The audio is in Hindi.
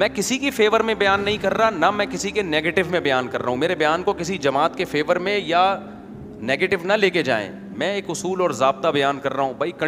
मैं किसी की फेवर में बयान नहीं कर रहा ना मैं किसी के नेगेटिव में बयान कर रहा हूँ मेरे बयान को किसी जमात के फेवर में या नेगेटिव ना लेके जाए मैं एक उसूल और ज़ाबता बयान कर रहा हूँ भाई